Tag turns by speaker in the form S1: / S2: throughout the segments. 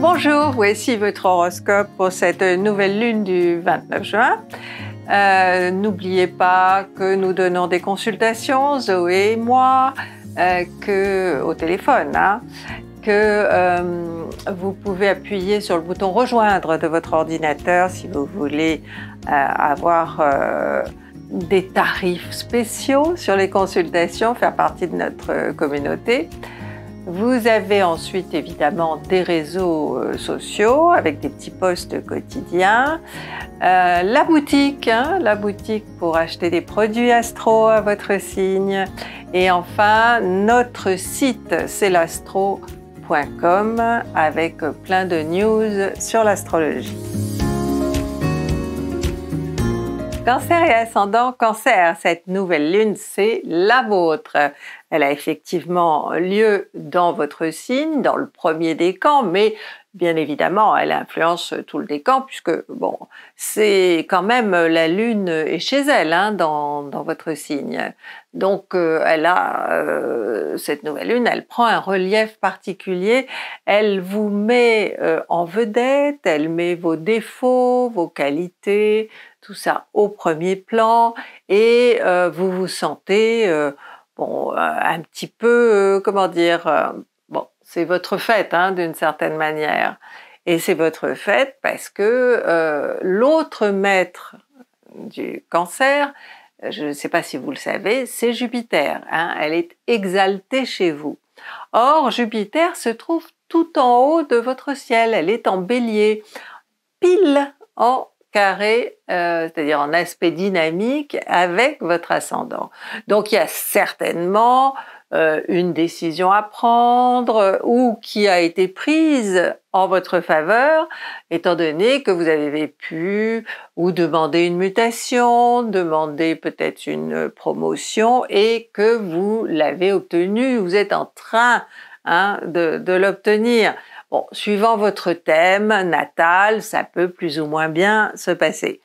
S1: Bonjour, voici votre horoscope pour cette nouvelle lune du 29 juin. Euh, n'oubliez pas que nous donnons des consultations, Zoé et moi, euh, que au téléphone, hein, que euh, vous pouvez appuyer sur le bouton rejoindre de votre ordinateur si vous voulez avoir des tarifs spéciaux sur les consultations, faire partie de notre communauté. Vous avez ensuite évidemment des réseaux euh, sociaux avec des petits posts quotidiens. Euh, la boutique, hein, la boutique pour acheter des produits astro à votre signe. Et enfin, notre site, c'est l'astro.com avec plein de news sur l'astrologie. Cancer et ascendant Cancer, cette nouvelle lune, c'est la vôtre. Elle a effectivement lieu dans votre signe, dans le premier décan, mais bien évidemment, elle influence tout le décan, puisque bon, c'est quand même euh, la Lune est chez elle hein, dans, dans, votre signe. Donc, euh, elle a euh, cette nouvelle Lune, elle prend un relief particulier, elle vous met en vedette, elle met vos défauts, vos qualités, tout ça au premier plan, et vous vous sentez bon, un petit peu, comment dire c'est votre fête hein, d'une certaine manière. Et c'est votre fête parce que euh, l'autre maître du cancer, je ne sais pas si vous le savez, c'est Jupiter. Hein. elle est exaltée chez vous. Or, Jupiter se trouve tout en haut de votre ciel. Elle est en bélier, pile en carré, euh, c'est-à-dire en aspect dynamique avec votre ascendant. Donc il y a certainement euh, une décision à prendre ou qui a été prise en votre faveur, étant donné que vous avez pu ou demander une mutation, demander peut-être une promotion et que vous l'avez obtenue, vous êtes en train hein, de, de l'obtenir. Bon, suivant votre thème natal, ça peut plus ou moins bien se passer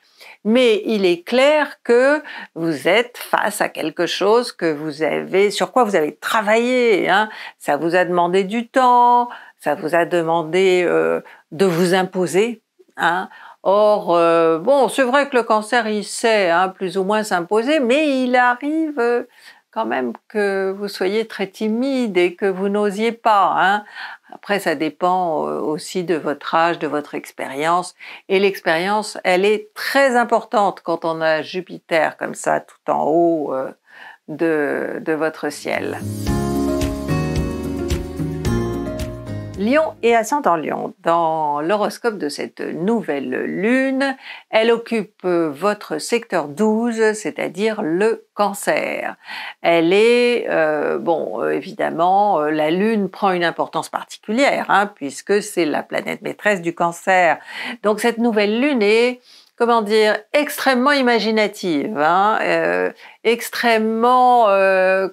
S1: mais il est clair que vous êtes face à quelque chose que vous avez, sur quoi vous avez travaillé. Hein. Ça vous a demandé du temps, ça vous a demandé euh, de vous imposer. Hein. Or, euh, bon, c'est vrai que le cancer, il sait hein, plus ou moins s'imposer, mais il arrive euh, quand même que vous soyez très timide et que vous n'osiez pas. Hein. Après, ça dépend euh, aussi de votre âge, de votre expérience. Et l'expérience, elle est très importante quand on a Jupiter comme ça tout en haut euh, de, votre ciel. Lion et ascendant Lion. Dans l'horoscope de cette nouvelle lune, elle occupe euh, votre secteur 12, c'est-à-dire le cancer. Elle est, euh, bon, euh, évidemment, la lune prend une importance particulière, hein, puisque c'est la planète maîtresse du cancer. Donc cette nouvelle lune est comment dire, extrêmement imaginative, hein, extrêmement,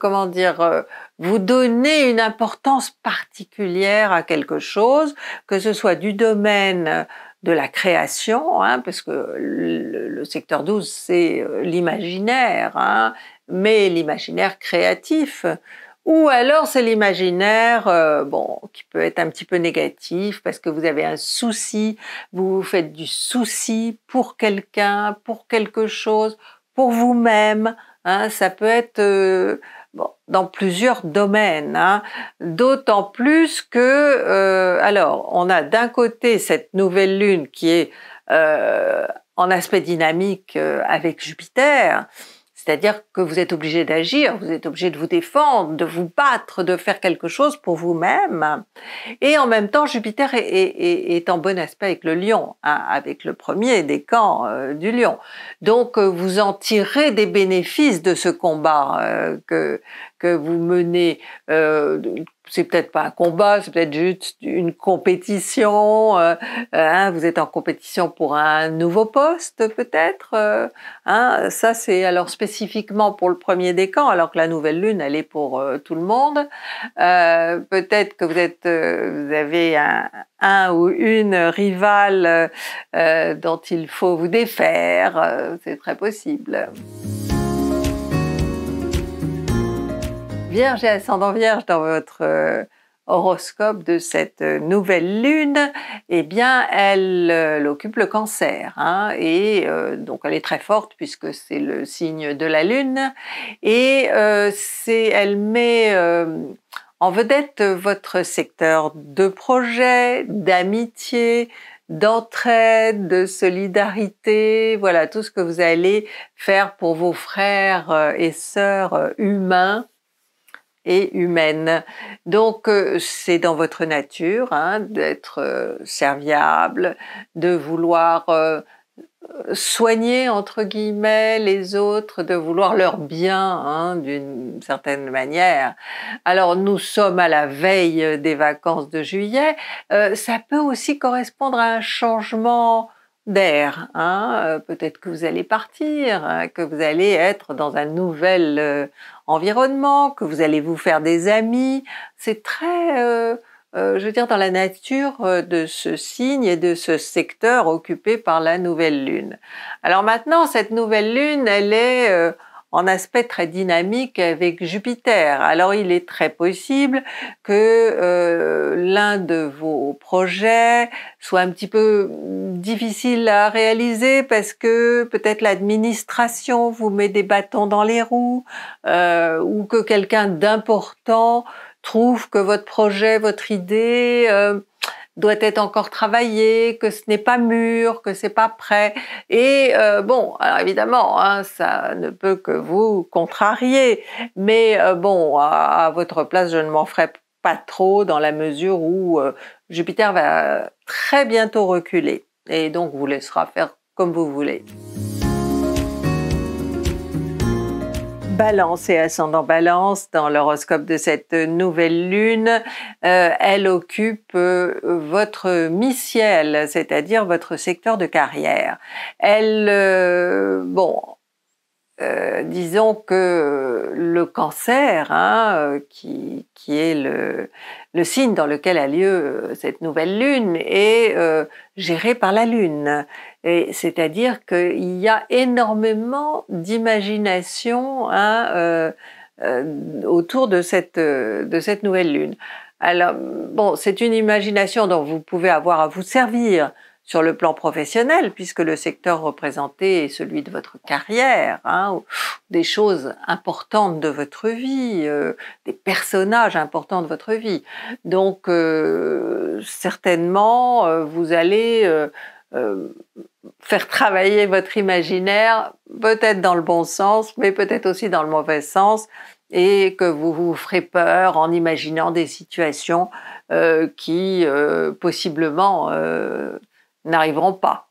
S1: comment dire, vous donnez une importance particulière à quelque chose, que ce soit du domaine de la création, hein, parce que le, secteur 12, c'est euh, l'imaginaire, hein, mais l'imaginaire créatif. Ou alors c'est l'imaginaire, euh, bon, qui peut être un petit peu négatif parce que vous avez un souci, vous faites du souci pour quelqu'un, pour quelque chose, pour vous-même. Hein. ça peut être euh, dans plusieurs domaines, hein. d'autant plus que, euh, alors, on a d'un côté cette nouvelle lune qui est euh, en aspect dynamique euh, avec Jupiter, c'est-à-dire que vous êtes obligé d'agir, vous êtes obligé de vous défendre, de vous battre, de faire quelque chose pour vous-même. Et en même temps, Jupiter est, en bon aspect avec le lion, hein, avec le premier des camps euh, du lion. Donc euh, vous en tirez des bénéfices de ce combat euh, que, que vous menez c'est peut-être pas un combat, c'est peut-être juste une compétition. Euh, euh, hein, vous êtes en compétition pour un nouveau poste, peut-être. Euh, hein, ça, c'est alors spécifiquement pour le premier décan, alors que la nouvelle lune, elle est pour tout le monde. peut-être que vous êtes, vous avez un ou une rivale dont il faut vous défaire. c'est très possible. Vierge et ascendant Vierge dans votre euh, horoscope de cette euh, nouvelle lune, eh bien, elle, l'occupe euh, occupe le cancer. Hein, et donc, elle est très forte puisque c'est le signe de la lune. Et elle met en vedette votre secteur de projet, d'amitié, d'entraide, de solidarité, voilà tout ce que vous allez faire pour vos frères et sœurs humains et humaine. Donc euh, c'est dans votre nature hein, d'être euh, serviable, de vouloir euh, soigner entre guillemets les autres, de vouloir leur bien hein, d'une certaine manière. Alors nous sommes à la veille des vacances de juillet. ça peut aussi correspondre à un changement d'air. Hein, euh, peut-être que vous allez partir, hein, que vous allez être dans un nouvel euh, environnement, que vous allez vous faire des amis. C'est très, euh, je veux dire, dans la nature de ce signe et de ce secteur occupé par la nouvelle lune. Alors maintenant, cette nouvelle lune, elle est en aspect très dynamique avec Jupiter. Alors il est très possible que l'un de vos projets soit un petit peu difficile à réaliser parce que peut-être l'administration vous met des bâtons dans les roues euh, ou que quelqu'un d'important trouve que votre projet, votre idée euh, doit être encore travaillé, que ce n'est pas mûr, que c'est pas prêt. Et euh, bon, évidemment, hein, ça ne peut que vous contrarier, mais euh, bon, à, à, votre place, je ne m'en ferai pas trop dans la mesure où Jupiter va très bientôt reculer et donc vous laissera faire comme vous voulez. Balance et ascendant Balance dans l'horoscope de cette nouvelle lune, euh, elle occupe euh, votre mi-ciel, c'est-à-dire votre secteur de carrière. Elle, euh, bon, euh, disons que le cancer, hein, euh, qui, est le, signe dans lequel a lieu euh, cette nouvelle lune, est géré par la lune. C'est-à-dire qu'il y a énormément d'imagination hein, autour de cette, de cette nouvelle lune. Alors, bon, c'est une imagination dont vous pouvez avoir à vous servir sur le plan professionnel, puisque le secteur représenté est celui de votre carrière, hein, des choses importantes de votre vie, euh, des personnages importants de votre vie. Donc, euh, certainement, euh, vous allez faire travailler votre imaginaire, peut-être dans le bon sens, mais peut-être aussi dans le mauvais sens, et que vous vous ferez peur en imaginant des situations qui possiblement n'arriveront pas.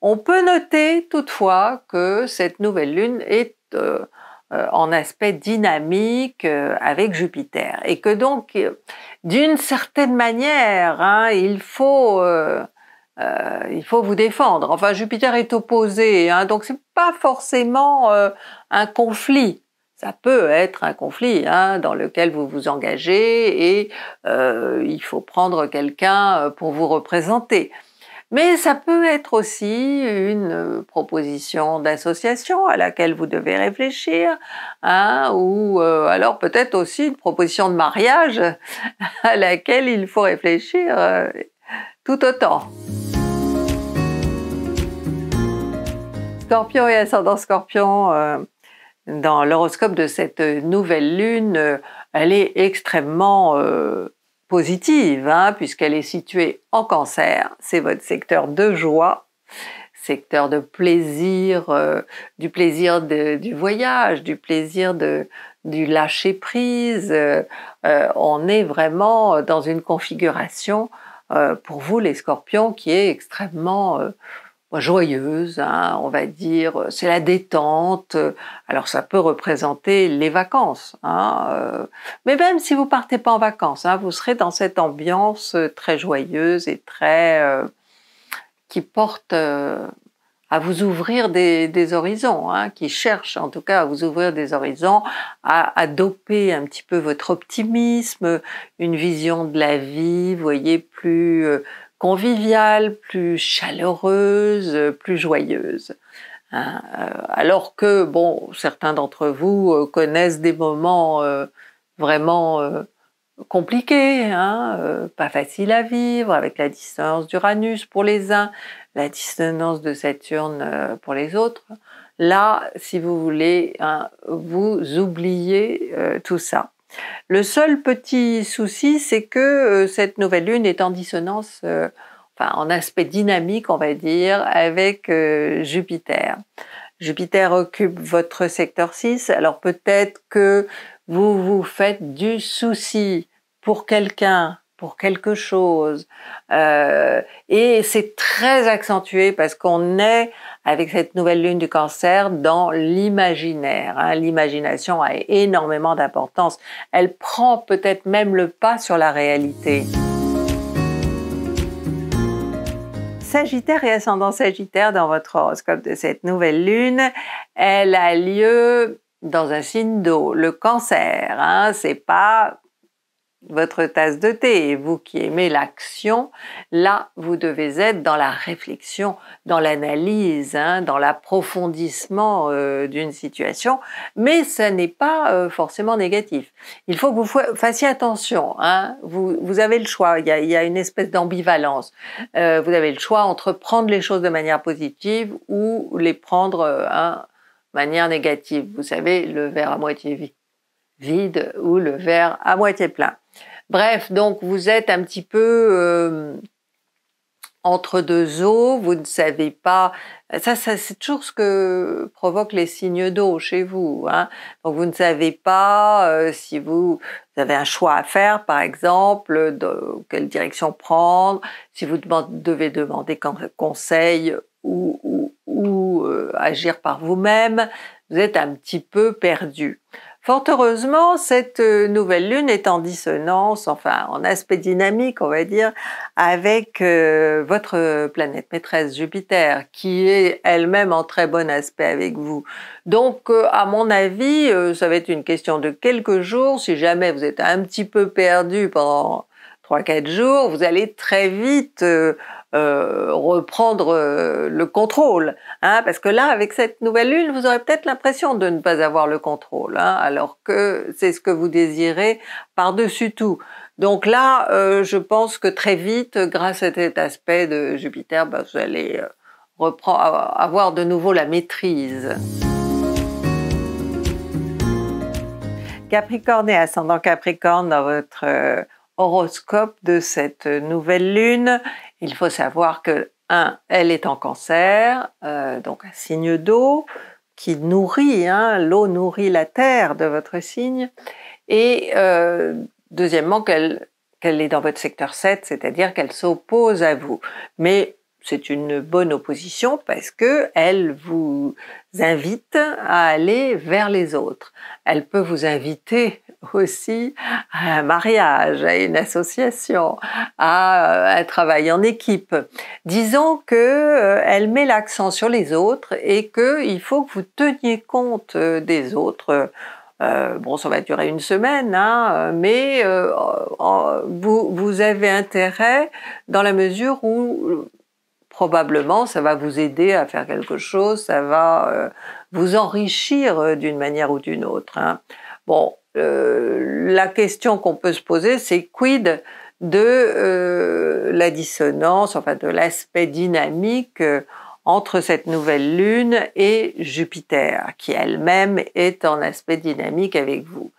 S1: On peut noter toutefois que cette nouvelle lune est euh, euh, en aspect dynamique euh, avec Jupiter et que donc d'une certaine manière hein, il faut vous défendre. Enfin, Jupiter est opposé, hein, donc c'est pas forcément un conflit. Ça peut être un conflit hein, dans lequel vous vous engagez et il faut prendre quelqu'un pour vous représenter. Mais ça peut être aussi une euh, proposition d'association à laquelle vous devez réfléchir, hein, ou euh, alors peut-être aussi une proposition de mariage à laquelle il faut réfléchir euh, tout autant. Scorpion et ascendant Scorpion, dans l'horoscope de cette nouvelle lune, elle est extrêmement positive, hein, puisqu'elle est située en cancer. C'est votre secteur de joie, secteur de plaisir, euh, du plaisir du voyage, du plaisir de, du lâcher prise. Euh, on est vraiment dans une configuration, euh, pour vous les scorpions, qui est extrêmement joyeuse, hein, on va dire, euh, c'est la détente. Euh, alors ça peut représenter les vacances, hein, euh, mais même si vous partez pas en vacances, hein, vous serez dans cette ambiance très joyeuse et très qui porte à vous ouvrir des, des horizons, qui cherche en tout cas à vous ouvrir des horizons, à, à, doper un petit peu votre optimisme, une vision de la vie, voyez plus conviviale, plus chaleureuse, plus joyeuse. Hein, euh, alors que, bon, certains d'entre vous euh, connaissent des moments euh, vraiment compliqués, hein, pas faciles à vivre, avec la distance d'Uranus pour les uns, la dissonance de Saturne pour les autres. Là, si vous voulez, hein, vous oubliez tout ça. Le seul petit souci, c'est que euh, cette nouvelle lune est en dissonance, euh, enfin en aspect dynamique, on va dire, avec euh, Jupiter. Jupiter occupe votre secteur 6, alors peut-être que vous vous faites du souci pour quelqu'un pour quelque chose. Euh, et c'est très accentué parce qu'on est, avec cette nouvelle lune du cancer, dans l'imaginaire. Hein. L'imagination a énormément d'importance. Elle prend peut-être même le pas sur la réalité. Sagittaire et ascendant Sagittaire dans votre horoscope de cette nouvelle lune, elle a lieu dans un signe d'eau, le cancer. Hein. c'est pas votre tasse de thé. Et vous qui aimez l'action, là, vous devez être dans la réflexion, dans l'analyse, hein, dans l'approfondissement euh, d'une situation, mais ce n'est pas euh, forcément négatif. Il faut que vous fassiez attention. Hein. Vous, avez le choix, il y a, une espèce d'ambivalence. Euh, vous avez le choix entre prendre les choses de manière positive ou les prendre de hein, manière négative. Vous savez, le verre à moitié vide vide ou le verre à moitié plein. Bref, donc vous êtes un petit peu euh, entre deux eaux, vous ne savez pas. Ça, c'est toujours ce que provoquent les signes d'eau chez vous. Hein. Donc vous ne savez pas euh, si vous, avez un choix à faire, par exemple, de, quelle direction prendre, si vous devez demander conseil ou, euh, agir par vous-même. Vous êtes un petit peu perdu. Fort heureusement, cette euh, nouvelle lune est en dissonance, enfin en aspect dynamique, on va dire, avec euh, votre planète maîtresse Jupiter, qui est elle-même en très bon aspect avec vous. Donc, euh, à mon avis, ça va être une question de quelques jours. Si jamais vous êtes un petit peu perdu pendant 3-4 jours, vous allez très vite euh, reprendre euh, le contrôle. Hein, parce que là, avec cette nouvelle lune, vous aurez peut-être l'impression de ne pas avoir le contrôle, hein, alors que c'est ce que vous désirez par-dessus tout. Donc là, euh, je pense que très vite, grâce à cet aspect de Jupiter, ben, vous allez avoir de nouveau la maîtrise. Capricorne et ascendant Capricorne dans votre horoscope de cette nouvelle lune il faut savoir que, un, elle est en cancer, euh, donc un signe d'eau qui nourrit, hein, l'eau nourrit la terre de votre signe, et euh, deuxièmement qu'elle est dans votre secteur 7, c'est-à-dire qu'elle s'oppose à vous. Mais c'est une bonne opposition parce que elle vous invite à aller vers les autres. Elle peut vous inviter aussi à un mariage, à une association, à euh, un travail en équipe. Disons que euh, elle met l'accent sur les autres et qu'il faut que vous teniez compte euh, des autres. bon, ça va durer une semaine, hein, mais vous, avez intérêt dans la mesure où probablement ça va vous aider à faire quelque chose, ça va euh, vous enrichir euh, d'une manière ou d'une autre. Hein. Bon, euh, la question qu'on peut se poser, c'est quid de la dissonance, enfin de l'aspect dynamique entre cette nouvelle lune et Jupiter, qui elle-même est en aspect dynamique avec vous.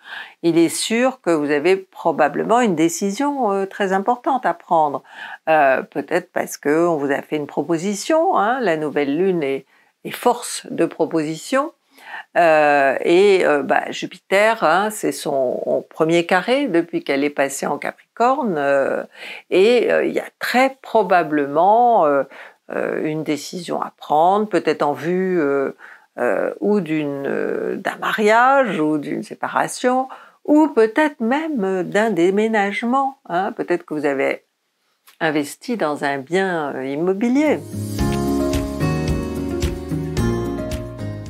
S1: Il est sûr que vous avez probablement une décision euh, très importante à prendre, euh, peut-être parce qu'on vous a fait une proposition, hein. la nouvelle lune est, force de proposition, euh, et bah, Jupiter, hein, c'est son premier carré depuis qu'elle est passée en Capricorne, et il y a très probablement euh, une décision à prendre, peut-être en vue euh, euh, ou d'un mariage ou d'une séparation ou peut-être même d'un déménagement. Hein. peut-être que vous avez investi dans un bien immobilier.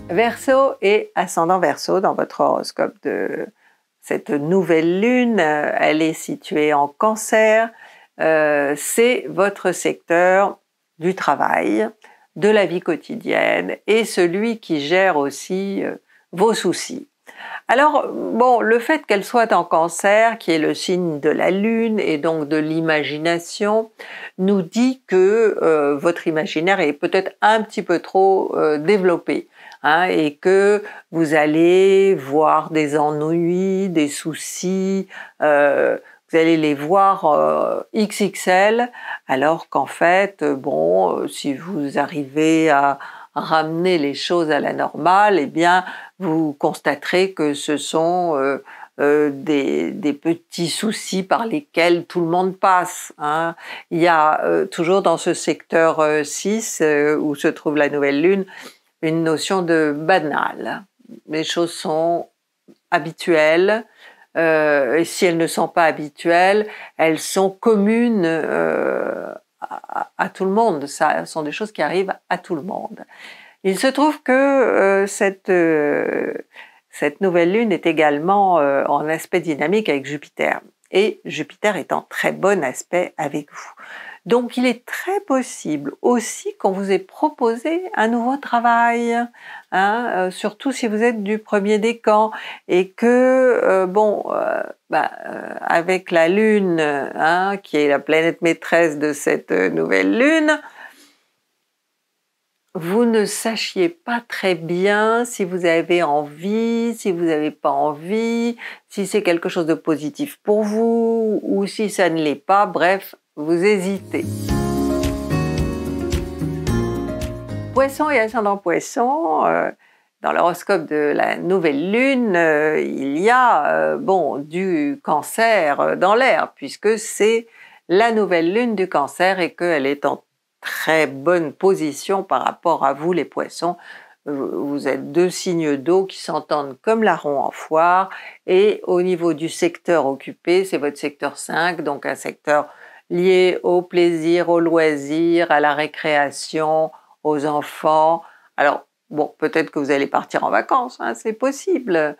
S1: Verseau et ascendant Verseau dans votre horoscope de cette nouvelle lune, elle est située en cancer, c'est votre secteur du travail, de la vie quotidienne et celui qui gère aussi euh, vos soucis. Alors, bon, le fait qu'elle soit en cancer, qui est le signe de la lune et donc de l'imagination, nous dit que euh, votre imaginaire est peut-être un petit peu trop euh, développé hein, et que vous allez voir des ennuis, des soucis, vous allez les voir euh, XXL, alors qu'en fait, euh, bon, euh, si vous arrivez à ramener les choses à la normale, eh bien, vous constaterez que ce sont des, petits soucis par lesquels tout le monde passe. Hein. Il y a toujours dans ce secteur 6, où se trouve la nouvelle lune, une notion de banal. Les choses sont habituelles, euh, et si elles ne sont pas habituelles, elles sont communes euh, à, tout le monde. ce sont des choses qui arrivent à tout le monde. Il se trouve que euh, cette nouvelle lune est également en aspect dynamique avec Jupiter. Et Jupiter est en très bon aspect avec vous. Donc il est très possible aussi qu'on vous ait proposé un nouveau travail, hein, euh, surtout si vous êtes du premier décan et que, euh, bon, euh, bah, avec la Lune, hein, qui est la planète maîtresse de cette nouvelle Lune, vous ne sachiez pas très bien si vous avez envie, si vous n'avez pas envie, si c'est quelque chose de positif pour vous ou si ça ne l'est pas. Bref, vous hésitez. Poisson et ascendant poisson, euh, dans l'horoscope de la nouvelle lune, euh, il y a euh, bon du cancer dans l'air puisque c'est la nouvelle lune du cancer et qu'elle est en très bonne position par rapport à vous les poissons. Vous êtes deux signes d'eau qui s'entendent comme larron en foire et au niveau du secteur occupé, c'est votre secteur 5, donc un secteur lié au plaisir, au loisir, à la récréation, aux enfants. Alors, bon, peut-être que vous allez partir en vacances, hein, c'est possible,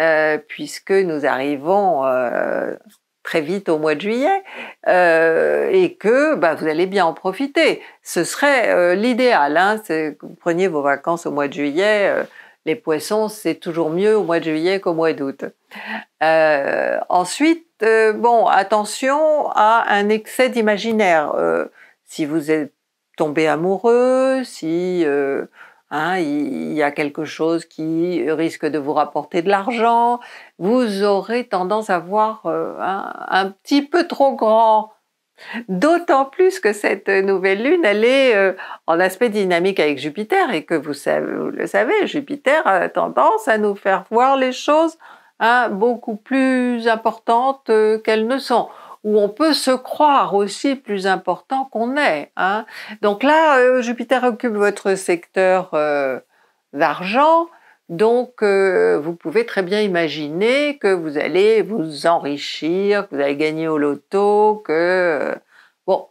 S1: euh, puisque nous arrivons euh, très vite au mois de juillet euh, et que bah, vous allez bien en profiter. Ce serait l'idéal, hein, c'est que vous preniez vos vacances au mois de juillet les poissons, c'est toujours mieux au mois de juillet qu'au mois d'août. Euh, ensuite, euh, bon, attention à un excès d'imaginaire. Euh, si vous êtes tombé amoureux, si hein, il y a quelque chose qui risque de vous rapporter de l'argent, vous aurez tendance à voir un petit peu trop grand D'autant plus que cette nouvelle lune, elle est euh, en aspect dynamique avec Jupiter et que vous, le savez, Jupiter a tendance à nous faire voir les choses hein, beaucoup plus importantes euh, qu'elles ne sont où on peut se croire aussi plus important qu'on est. Hein. Donc là, euh, Jupiter occupe votre secteur d'argent, donc, euh, vous pouvez très bien imaginer que vous allez vous enrichir, que vous allez gagner au loto, que... Euh, bon,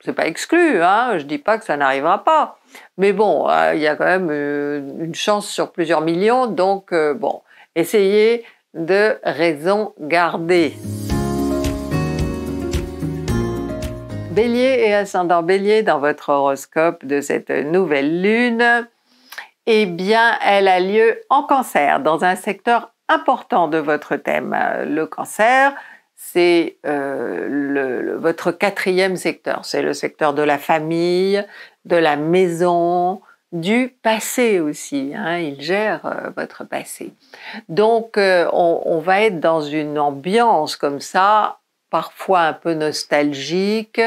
S1: c'est pas exclu, hein, je dis pas que ça n'arrivera pas. Mais bon, euh, il y a quand même une chance sur plusieurs millions, donc bon, essayez de raison garder. Bélier et ascendant bélier dans votre horoscope de cette nouvelle lune eh bien, elle a lieu en cancer, dans un secteur important de votre thème. Le cancer, c'est euh, votre quatrième secteur. C'est le secteur de la famille, de la maison, du passé aussi. Hein. Il gère euh, votre passé. Donc, euh, on, va être dans une ambiance comme ça parfois un peu nostalgique,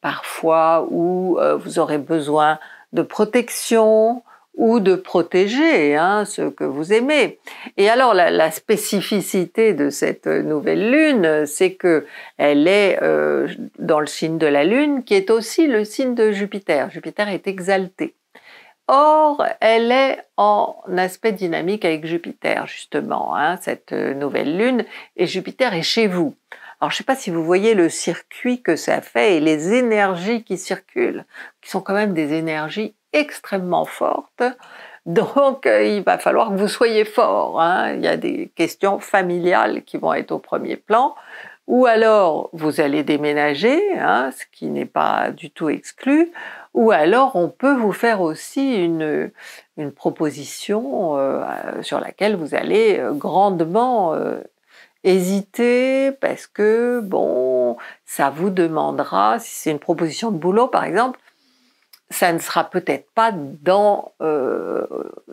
S1: parfois où vous aurez besoin de protection, ou de protéger hein, ce que vous aimez. Et alors la, spécificité de cette nouvelle lune, c'est que elle est euh, dans le signe de la lune, qui est aussi le signe de Jupiter. Jupiter est exalté. Or, elle est en aspect dynamique avec Jupiter, justement, hein, cette euh, nouvelle lune, et Jupiter est chez vous. Alors je ne sais pas si vous voyez le circuit que ça fait et les énergies qui circulent, qui sont quand même des énergies extrêmement fortes. Donc euh, il va falloir que vous soyez fort. Hein. Il y a des questions familiales qui vont être au premier plan. Ou alors vous allez déménager, hein, ce qui n'est pas du tout exclu. Ou alors on peut vous faire aussi une, une proposition euh, sur laquelle vous allez euh, grandement hésitez parce que, bon, ça vous demandera, si c'est une proposition de boulot par exemple, ça ne sera peut-être pas dans, euh,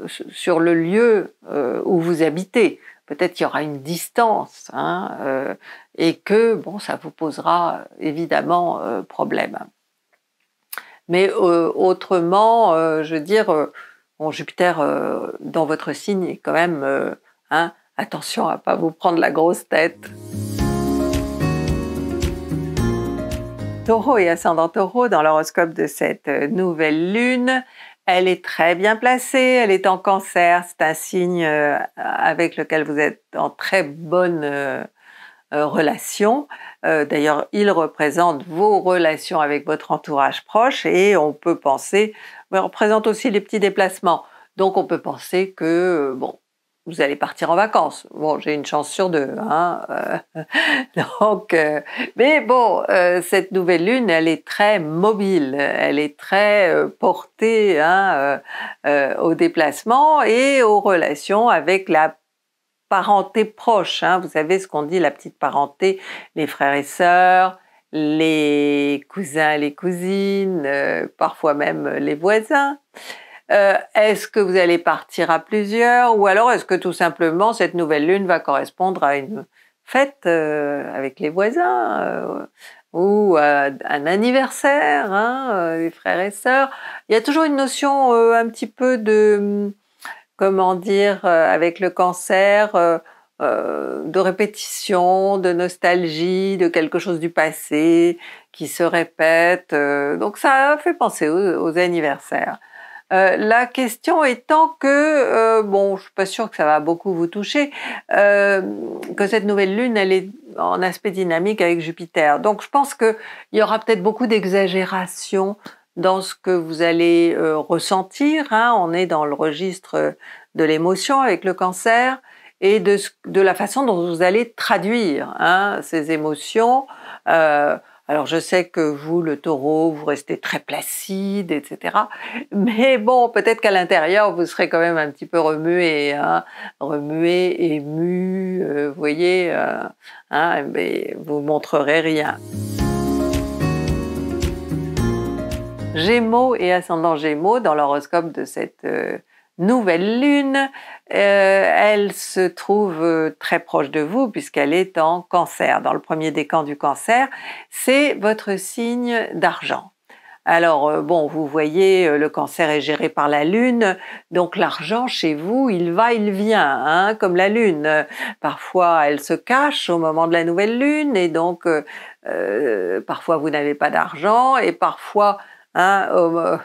S1: sur le lieu euh, où vous habitez. Peut-être qu'il y aura une distance hein, euh, et que bon, ça vous posera évidemment problème. Mais autrement, je veux dire, bon, Jupiter dans votre signe est quand même hein, attention à pas vous prendre la grosse tête. Taureau et ascendant taureau dans l'horoscope de cette euh, nouvelle lune. Elle est très bien placée, elle est en cancer, c'est un signe euh, avec lequel vous êtes en très bonne euh, relation. D'ailleurs, il représente vos relations avec votre entourage proche et on peut penser, mais représente aussi les petits déplacements. Donc on peut penser que, bon, vous allez partir en vacances. Bon, j'ai une chance sur deux. Hein euh, donc, euh, mais bon, euh, cette nouvelle lune, elle est très mobile, elle est très portée hein, au déplacement et aux relations avec la parenté proche. Hein. Vous savez ce qu'on dit, la petite parenté, les frères et sœurs, les cousins, les cousines, parfois même les voisins. Euh, est-ce que vous allez partir à plusieurs ou alors est-ce que tout simplement cette nouvelle lune va correspondre à une fête euh, avec les voisins euh, ou à un anniversaire, hein, les frères et sœurs Il y a toujours une notion un petit peu de, comment dire, avec le cancer. de répétition, de nostalgie, de quelque chose du passé qui se répète. donc ça fait penser aux anniversaires. Euh, la question étant que, euh, bon, je suis pas sûre que ça va beaucoup vous toucher, euh, que cette nouvelle lune, elle est en aspect dynamique avec Jupiter. Donc, je pense qu'il y aura peut-être beaucoup d'exagération dans ce que vous allez ressentir. Hein. On est dans le registre de l'émotion avec le cancer et de, de, la façon dont vous allez traduire hein, ces émotions. Alors je sais que vous, le taureau, vous restez très placide, etc. Mais bon, peut-être qu'à l'intérieur, vous serez quand même un petit peu remué, hein. remué, ému, euh, vous voyez, euh, hein, mais vous montrerez rien. Gémeaux et ascendant Gémeaux, dans l'horoscope de cette... Euh, nouvelle lune. Euh, elle se trouve euh, très proche de vous puisqu'elle est en cancer. Dans le premier décan du cancer, c'est votre signe d'argent. Alors, euh, bon, vous voyez, le cancer est géré par la Lune, donc l'argent chez vous, il va, il vient, hein, comme la Lune. Parfois, elle se cache au moment de la nouvelle Lune, et donc, parfois, vous n'avez pas d'argent, et parfois, Hein,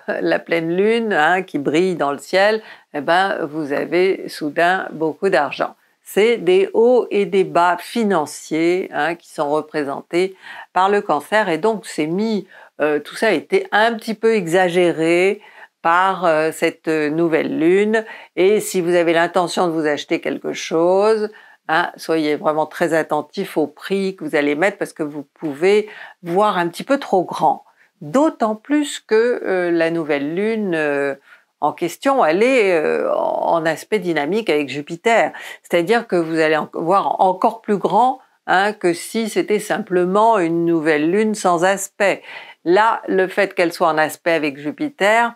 S1: la pleine lune hein, qui brille dans le ciel, eh ben, vous avez soudain beaucoup d'argent. C'est des hauts et des bas financiers hein, qui sont représentés par le cancer et donc c'est mis, euh, tout ça a été un petit peu exagéré par euh, cette nouvelle lune et si vous avez l'intention de vous acheter quelque chose, Hein, soyez vraiment très attentif au prix que vous allez mettre parce que vous pouvez voir un petit peu trop grand d'autant plus que euh, la nouvelle Lune euh, en question, elle est euh, en aspect dynamique avec Jupiter. C'est-à-dire que vous allez voir encore plus grand hein, que si c'était simplement une nouvelle Lune sans aspect. Là, le fait qu'elle soit en aspect avec Jupiter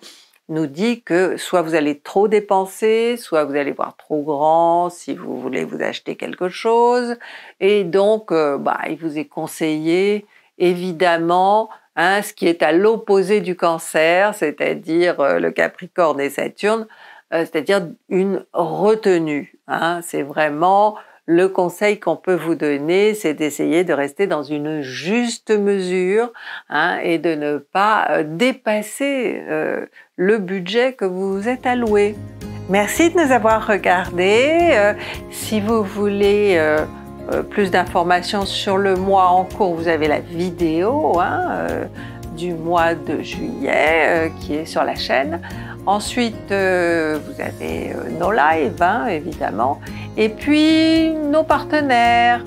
S1: nous dit que soit vous allez trop dépenser, soit vous allez voir trop grand si vous voulez vous acheter quelque chose. Et donc, bah, il vous est conseillé, évidemment, Hein, ce qui est à l'opposé du cancer, c'est-à-dire euh, le Capricorne et Saturne, euh, c'est-à-dire une retenue. Hein. C'est vraiment le conseil qu'on peut vous donner, c'est d'essayer de rester dans une juste mesure hein, et de ne pas euh, dépasser le budget que vous vous êtes alloué. Merci de nous avoir regardés. si vous voulez... Euh, plus d'informations sur le mois en cours, vous avez la vidéo hein, euh, du mois de juillet euh, qui est sur la chaîne. Ensuite, vous avez nos lives, hein, évidemment. Et puis, nos partenaires,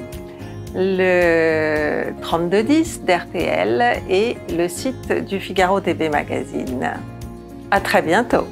S1: le 3210 d'RTL et le site du Figaro TV Magazine. À très bientôt.